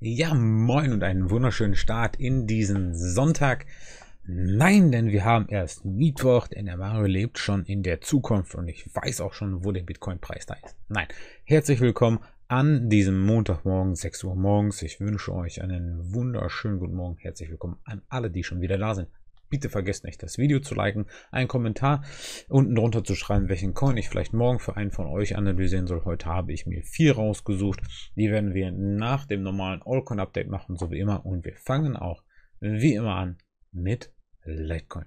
Ja, moin und einen wunderschönen Start in diesen Sonntag. Nein, denn wir haben erst Mittwoch, denn der Mario lebt schon in der Zukunft und ich weiß auch schon, wo der Bitcoin-Preis da ist. Nein, herzlich willkommen an diesem Montagmorgen, 6 Uhr morgens. Ich wünsche euch einen wunderschönen guten Morgen. Herzlich willkommen an alle, die schon wieder da sind. Bitte vergesst nicht, das Video zu liken, einen Kommentar unten drunter zu schreiben, welchen Coin ich vielleicht morgen für einen von euch analysieren soll. Heute habe ich mir vier rausgesucht. Die werden wir nach dem normalen Allcoin-Update machen, so wie immer. Und wir fangen auch wie immer an mit Litecoin.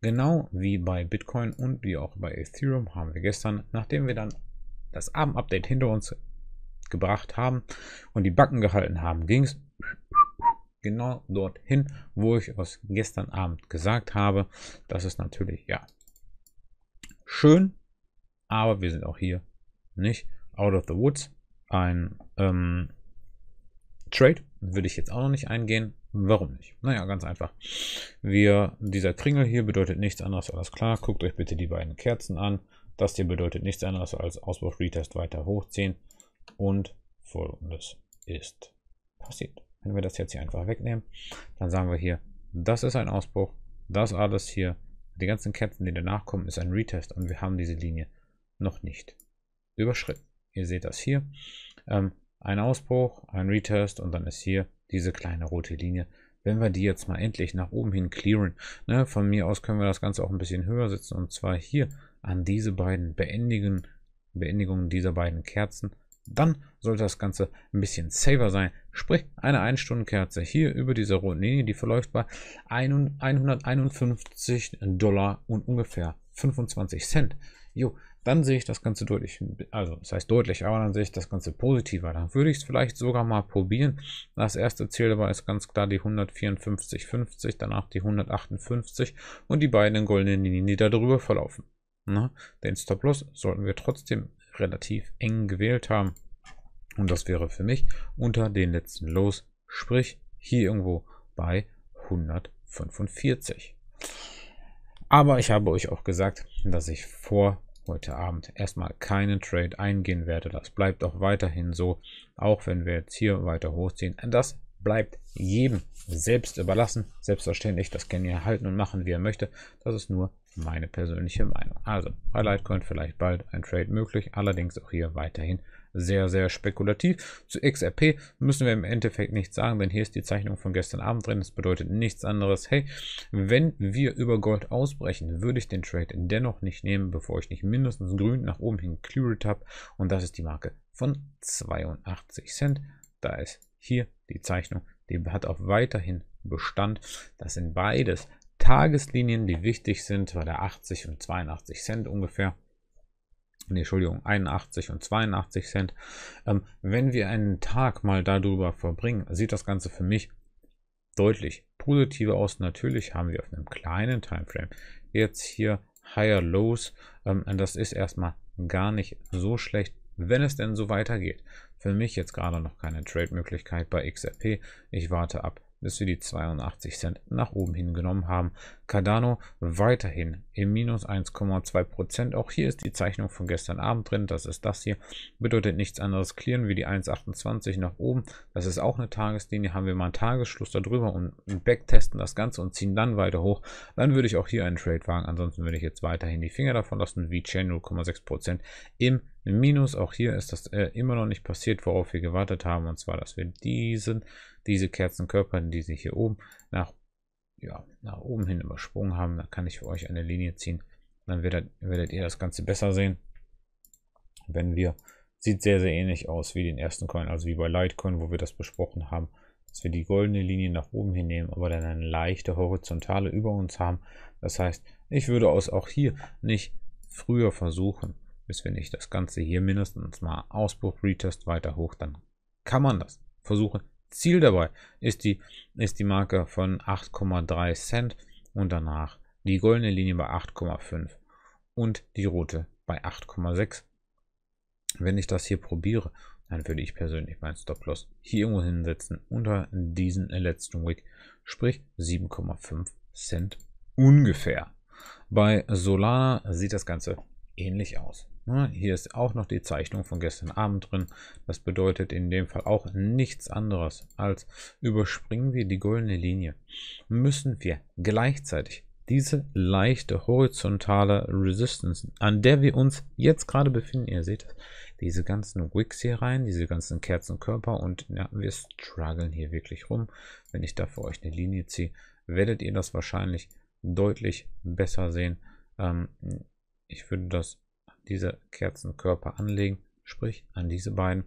Genau wie bei Bitcoin und wie auch bei Ethereum haben wir gestern, nachdem wir dann das Abendupdate hinter uns gebracht haben und die Backen gehalten haben, ging es genau dorthin, wo ich es gestern Abend gesagt habe. Das ist natürlich, ja, schön, aber wir sind auch hier nicht out of the woods. Ein ähm, Trade würde ich jetzt auch noch nicht eingehen. Warum nicht? Naja, ganz einfach. Wir, dieser Kringel hier bedeutet nichts anderes als klar. Guckt euch bitte die beiden Kerzen an. Das hier bedeutet nichts anderes als Ausbau Retest weiter hochziehen. Und folgendes ist passiert. Wenn wir das jetzt hier einfach wegnehmen, dann sagen wir hier, das ist ein Ausbruch, das alles hier, die ganzen Kämpfen, die danach kommen, ist ein Retest und wir haben diese Linie noch nicht überschritten. Ihr seht das hier. Ähm, ein Ausbruch, ein Retest und dann ist hier diese kleine rote Linie. Wenn wir die jetzt mal endlich nach oben hin clearen, ne, von mir aus können wir das Ganze auch ein bisschen höher setzen und zwar hier an diese beiden Beendigen, Beendigungen dieser beiden Kerzen dann sollte das Ganze ein bisschen safer sein. Sprich, eine 1-Stunden-Kerze hier über dieser roten Linie, die verläuft bei 151 Dollar und ungefähr 25 Cent. Jo, dann sehe ich das Ganze deutlich, also das heißt deutlich, aber dann sehe ich das Ganze positiver. Dann würde ich es vielleicht sogar mal probieren. Das erste Ziel dabei ist ganz klar die 154,50, danach die 158 und die beiden goldenen Linien, die da drüber verlaufen. Na, den Stop-Loss sollten wir trotzdem relativ eng gewählt haben. Und das wäre für mich unter den letzten Los, sprich hier irgendwo bei 145. Aber ich habe euch auch gesagt, dass ich vor heute Abend erstmal keinen Trade eingehen werde. Das bleibt auch weiterhin so, auch wenn wir jetzt hier weiter hochziehen. Das bleibt jedem selbst überlassen. Selbstverständlich, das kann ihr halten und machen, wie er möchte. Das ist nur meine persönliche Meinung. Also bei Litecoin vielleicht bald ein Trade möglich, allerdings auch hier weiterhin sehr, sehr spekulativ. Zu XRP müssen wir im Endeffekt nichts sagen, denn hier ist die Zeichnung von gestern Abend drin. Das bedeutet nichts anderes. Hey, wenn wir über Gold ausbrechen, würde ich den Trade dennoch nicht nehmen, bevor ich nicht mindestens grün nach oben hin cleared habe. Und das ist die Marke von 82 Cent. Da ist hier die Zeichnung. Die hat auch weiterhin Bestand. Das sind beides Tageslinien, die wichtig sind, bei der 80 und 82 Cent ungefähr. Nee, Entschuldigung, 81 und 82 Cent. Ähm, wenn wir einen Tag mal darüber verbringen, sieht das Ganze für mich deutlich positiver aus. Natürlich haben wir auf einem kleinen Timeframe jetzt hier Higher Lows. Ähm, das ist erstmal gar nicht so schlecht, wenn es denn so weitergeht. Für mich jetzt gerade noch keine Trade-Möglichkeit bei XRP. Ich warte ab bis wir die 82 Cent nach oben hingenommen haben. Cardano weiterhin im Minus 1,2%. Prozent. Auch hier ist die Zeichnung von gestern Abend drin. Das ist das hier. Bedeutet nichts anderes. Clearen wir die 1,28 nach oben. Das ist auch eine Tageslinie. Haben wir mal einen Tagesschluss darüber und backtesten das Ganze und ziehen dann weiter hoch. Dann würde ich auch hier einen Trade wagen. Ansonsten würde ich jetzt weiterhin die Finger davon lassen. VeChain 0,6% im Minus. Auch hier ist das äh, immer noch nicht passiert, worauf wir gewartet haben. Und zwar, dass wir diesen diese Kerzenkörper, die sie hier oben nach, ja, nach oben hin übersprungen haben, da kann ich für euch eine Linie ziehen. Dann werdet, werdet ihr das Ganze besser sehen. Wenn wir, sieht sehr, sehr ähnlich aus wie den ersten Coin, also wie bei Litecoin, wo wir das besprochen haben, dass wir die goldene Linie nach oben hinnehmen, aber dann eine leichte horizontale über uns haben. Das heißt, ich würde aus auch hier nicht früher versuchen, bis wenn ich das Ganze hier mindestens mal Ausbruch, Retest weiter hoch, dann kann man das versuchen Ziel dabei ist die, ist die Marke von 8,3 Cent und danach die goldene Linie bei 8,5 und die rote bei 8,6. Wenn ich das hier probiere, dann würde ich persönlich meinen Stop-Loss hier irgendwo hinsetzen unter diesen letzten Wick, sprich 7,5 Cent ungefähr. Bei Solana sieht das Ganze ähnlich aus. Ne? Hier ist auch noch die Zeichnung von gestern Abend drin. Das bedeutet in dem Fall auch nichts anderes als überspringen wir die goldene Linie, müssen wir gleichzeitig diese leichte horizontale Resistance, an der wir uns jetzt gerade befinden, ihr seht diese ganzen Wicks hier rein, diese ganzen Kerzenkörper und ja, wir strugglen hier wirklich rum. Wenn ich da für euch eine Linie ziehe, werdet ihr das wahrscheinlich deutlich besser sehen. Ähm, ich würde das diese Kerzenkörper anlegen, sprich an diese beiden.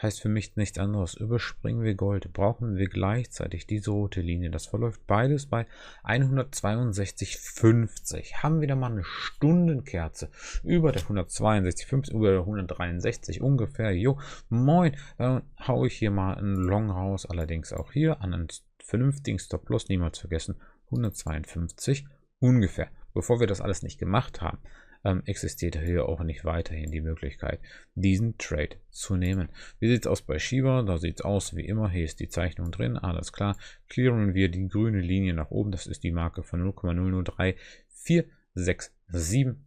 Heißt für mich nichts anderes. Überspringen wir Gold, brauchen wir gleichzeitig diese rote Linie. Das verläuft beides bei 162,50. Haben wir da mal eine Stundenkerze über der 162,50, über der 163 ungefähr. Jo, moin, dann haue ich hier mal einen Long raus. Allerdings auch hier an einen vernünftigen Stop-Loss, niemals vergessen, 152 ungefähr, bevor wir das alles nicht gemacht haben ähm, existiert hier auch nicht weiterhin die Möglichkeit, diesen Trade zu nehmen. Wie sieht es aus bei Shiba? Da sieht es aus wie immer. Hier ist die Zeichnung drin, alles klar. Clearen wir die grüne Linie nach oben. Das ist die Marke von 0,0034. 6,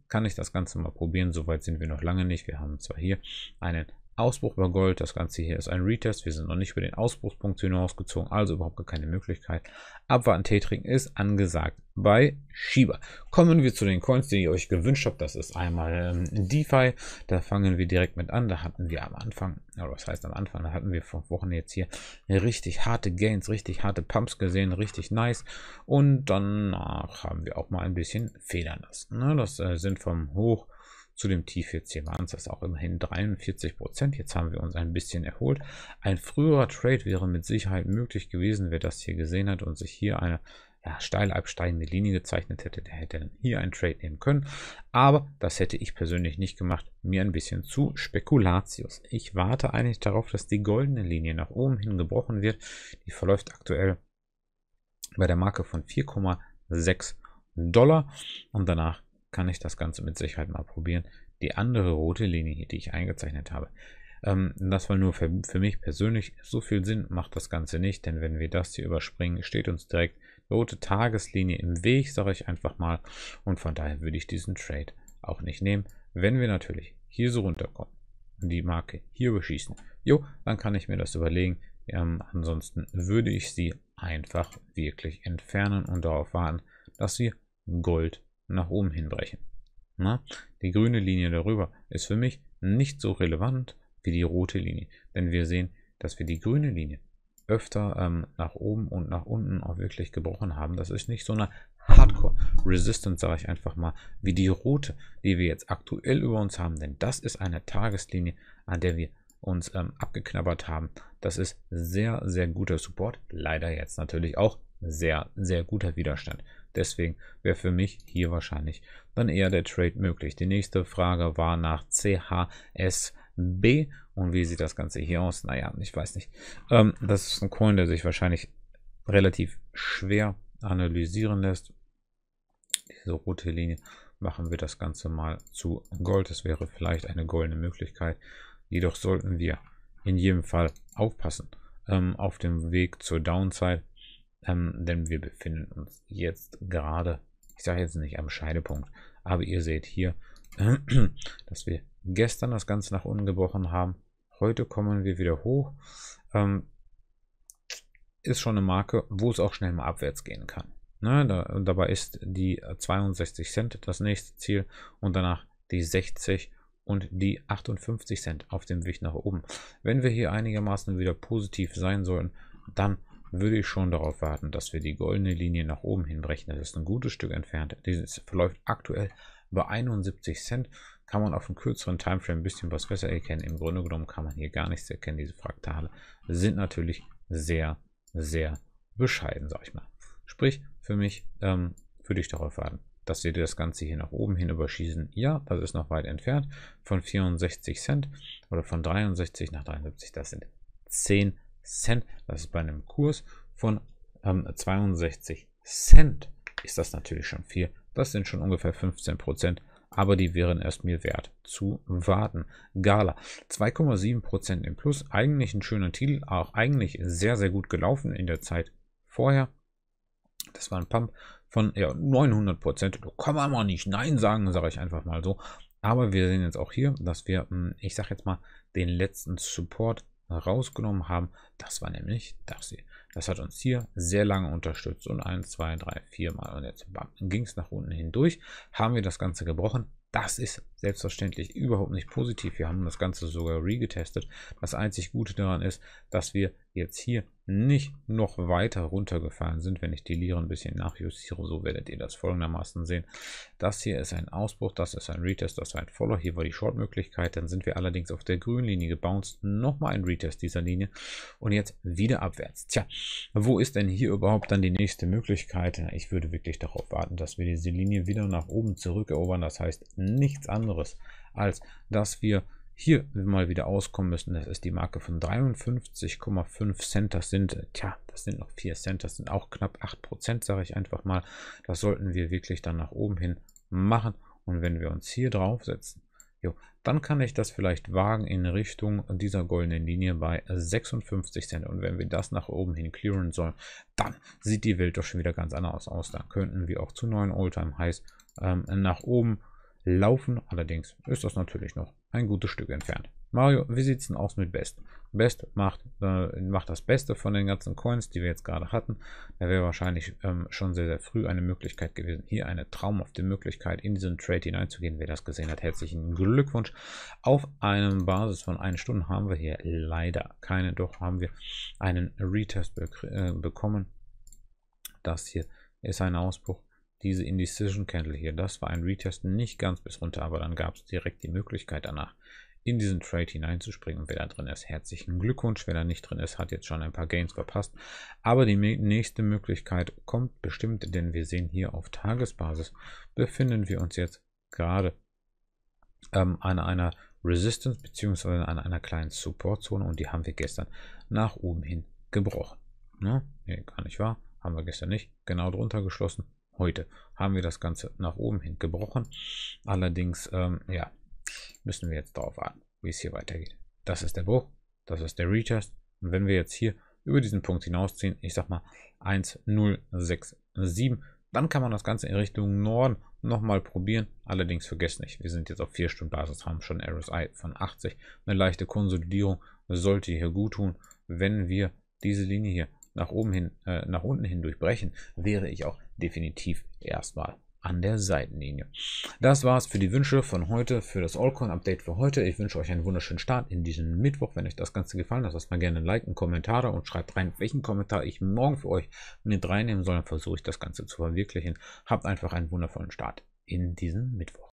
kann ich das Ganze mal probieren. Soweit sind wir noch lange nicht. Wir haben zwar hier einen Ausbruch über Gold, das Ganze hier ist ein Retest. Wir sind noch nicht über den Ausbruchspunkt hinausgezogen, also überhaupt gar keine Möglichkeit. Abwarten, Tee trinken ist angesagt bei Shiba. Kommen wir zu den Coins, die ihr euch gewünscht habt. Das ist einmal ähm, DeFi. Da fangen wir direkt mit an. Da hatten wir am Anfang, oder was heißt am Anfang, da hatten wir vor Wochen jetzt hier richtig harte Gains, richtig harte Pumps gesehen, richtig nice. Und danach haben wir auch mal ein bisschen Federn lassen. Ne? Das äh, sind vom Hoch zu dem Tief jetzt hier waren es das auch immerhin 43 Prozent. Jetzt haben wir uns ein bisschen erholt. Ein früherer Trade wäre mit Sicherheit möglich gewesen, wer das hier gesehen hat und sich hier eine ja, steil absteigende Linie gezeichnet hätte, der hätte dann hier einen Trade nehmen können. Aber das hätte ich persönlich nicht gemacht. Mir ein bisschen zu Spekulatius. Ich warte eigentlich darauf, dass die goldene Linie nach oben hin gebrochen wird. Die verläuft aktuell bei der Marke von 4,6 Dollar und danach kann ich das Ganze mit Sicherheit mal probieren. Die andere rote Linie, die ich eingezeichnet habe. Ähm, das war nur für, für mich persönlich. So viel Sinn macht das Ganze nicht, denn wenn wir das hier überspringen, steht uns direkt rote Tageslinie im Weg, sage ich einfach mal. Und von daher würde ich diesen Trade auch nicht nehmen. Wenn wir natürlich hier so runterkommen, und die Marke hier beschießen, jo, dann kann ich mir das überlegen. Ähm, ansonsten würde ich sie einfach wirklich entfernen und darauf warten, dass wir Gold nach oben hinbrechen. Na, die grüne Linie darüber ist für mich nicht so relevant wie die rote Linie, denn wir sehen, dass wir die grüne Linie öfter ähm, nach oben und nach unten auch wirklich gebrochen haben. Das ist nicht so eine Hardcore Resistance, sage ich einfach mal, wie die rote, die wir jetzt aktuell über uns haben, denn das ist eine Tageslinie, an der wir uns ähm, abgeknabbert haben. Das ist sehr, sehr guter Support. Leider jetzt natürlich auch sehr, sehr guter Widerstand. Deswegen wäre für mich hier wahrscheinlich dann eher der Trade möglich. Die nächste Frage war nach CHSB. Und wie sieht das Ganze hier aus? Naja, ich weiß nicht. Ähm, das ist ein Coin, der sich wahrscheinlich relativ schwer analysieren lässt. Diese rote Linie machen wir das Ganze mal zu Gold. Das wäre vielleicht eine goldene Möglichkeit. Jedoch sollten wir in jedem Fall aufpassen. Ähm, auf dem Weg zur Downside ähm, denn wir befinden uns jetzt gerade, ich sage jetzt nicht am Scheidepunkt, aber ihr seht hier, dass wir gestern das Ganze nach unten gebrochen haben. Heute kommen wir wieder hoch. Ähm, ist schon eine Marke, wo es auch schnell mal abwärts gehen kann. Ne, da, dabei ist die 62 Cent das nächste Ziel und danach die 60 und die 58 Cent auf dem Weg nach oben. Wenn wir hier einigermaßen wieder positiv sein sollen, dann würde ich schon darauf warten, dass wir die goldene Linie nach oben hinbrechen. Das ist ein gutes Stück entfernt. Dieses verläuft aktuell bei 71 Cent. Kann man auf einem kürzeren Timeframe ein bisschen was besser erkennen. Im Grunde genommen kann man hier gar nichts erkennen. Diese Fraktale sind natürlich sehr, sehr bescheiden, sag ich mal. Sprich, für mich ähm, würde ich darauf warten, dass wir das Ganze hier nach oben hin überschießen. Ja, das ist noch weit entfernt von 64 Cent oder von 63 nach 73. Das sind 10 Cent. Cent. Das ist bei einem Kurs von ähm, 62 Cent ist das natürlich schon viel. Das sind schon ungefähr 15 Prozent, aber die wären erst mir wert zu warten. Gala 2,7 Prozent im Plus. Eigentlich ein schöner Titel, auch eigentlich sehr, sehr gut gelaufen in der Zeit vorher. Das war ein Pump von ja, 900 Prozent. Da kann man mal nicht Nein sagen, sage ich einfach mal so. Aber wir sehen jetzt auch hier, dass wir, hm, ich sage jetzt mal, den letzten Support rausgenommen haben. Das war nämlich das hier. Das hat uns hier sehr lange unterstützt und 1, 2, 3, 4 Mal und jetzt ging es nach unten hindurch, haben wir das Ganze gebrochen, das ist selbstverständlich überhaupt nicht positiv. Wir haben das Ganze sogar regetestet. Das einzig Gute daran ist, dass wir jetzt hier nicht noch weiter runtergefallen sind. Wenn ich die Lire ein bisschen nachjustiere, so werdet ihr das folgendermaßen sehen. Das hier ist ein Ausbruch, das ist ein Retest, das ist ein Follow. Hier war die Short-Möglichkeit. Dann sind wir allerdings auf der grünen Linie gebounced. Nochmal ein Retest dieser Linie und jetzt wieder abwärts. Tja, wo ist denn hier überhaupt dann die nächste Möglichkeit? Ich würde wirklich darauf warten, dass wir diese Linie wieder nach oben zurückerobern. Das heißt, nichts anderes, als dass wir hier mal wieder auskommen müssen. Das ist die Marke von 53,5 Cent. Das sind, äh, tja, das sind noch 4 Cent. Das sind auch knapp 8 Prozent, sage ich einfach mal. Das sollten wir wirklich dann nach oben hin machen. Und wenn wir uns hier draufsetzen, jo, dann kann ich das vielleicht wagen in Richtung dieser goldenen Linie bei 56 Cent. Und wenn wir das nach oben hin clearen sollen, dann sieht die Welt doch schon wieder ganz anders aus. Da könnten wir auch zu neuen Alltime Highs ähm, nach oben laufen. Allerdings ist das natürlich noch ein gutes Stück entfernt. Mario, wie sieht es denn aus mit Best? Best macht, äh, macht das Beste von den ganzen Coins, die wir jetzt gerade hatten. Da wäre wahrscheinlich ähm, schon sehr, sehr früh eine Möglichkeit gewesen, hier eine traumhafte Möglichkeit in diesen Trade hineinzugehen. Wer das gesehen hat, herzlichen Glückwunsch. Auf einem Basis von 1 Stunde haben wir hier leider keine, doch haben wir einen Retest be äh, bekommen. Das hier ist ein Ausbruch diese Indecision Candle hier, das war ein Retest nicht ganz bis runter, aber dann gab es direkt die Möglichkeit danach in diesen Trade hineinzuspringen. Und wer da drin ist, herzlichen Glückwunsch. Wer da nicht drin ist, hat jetzt schon ein paar Gains verpasst. Aber die nächste Möglichkeit kommt bestimmt, denn wir sehen hier auf Tagesbasis befinden wir uns jetzt gerade ähm, an einer Resistance bzw. an einer kleinen Supportzone und die haben wir gestern nach oben hin gebrochen. Ne? Nee, gar nicht wahr. Haben wir gestern nicht. Genau drunter geschlossen. Heute haben wir das Ganze nach oben hin gebrochen. Allerdings, ähm, ja, müssen wir jetzt darauf warten, wie es hier weitergeht. Das ist der Bruch, das ist der Retest. Und wenn wir jetzt hier über diesen Punkt hinausziehen, ich sag mal 1067, dann kann man das Ganze in Richtung Norden nochmal probieren. Allerdings vergesst nicht, wir sind jetzt auf 4 Stunden Basis, haben schon RSI von 80. Eine leichte Konsolidierung sollte hier gut tun, wenn wir diese Linie hier nach oben hin, äh, nach unten hin durchbrechen, wäre ich auch definitiv erstmal an der Seitenlinie. Das war's für die Wünsche von heute, für das Allcoin-Update für heute. Ich wünsche euch einen wunderschönen Start in diesen Mittwoch. Wenn euch das Ganze gefallen hat, lasst mal gerne ein Like, einen Kommentar und schreibt rein, welchen Kommentar ich morgen für euch mit reinnehmen soll. Dann versuche ich das Ganze zu verwirklichen. Habt einfach einen wundervollen Start in diesen Mittwoch.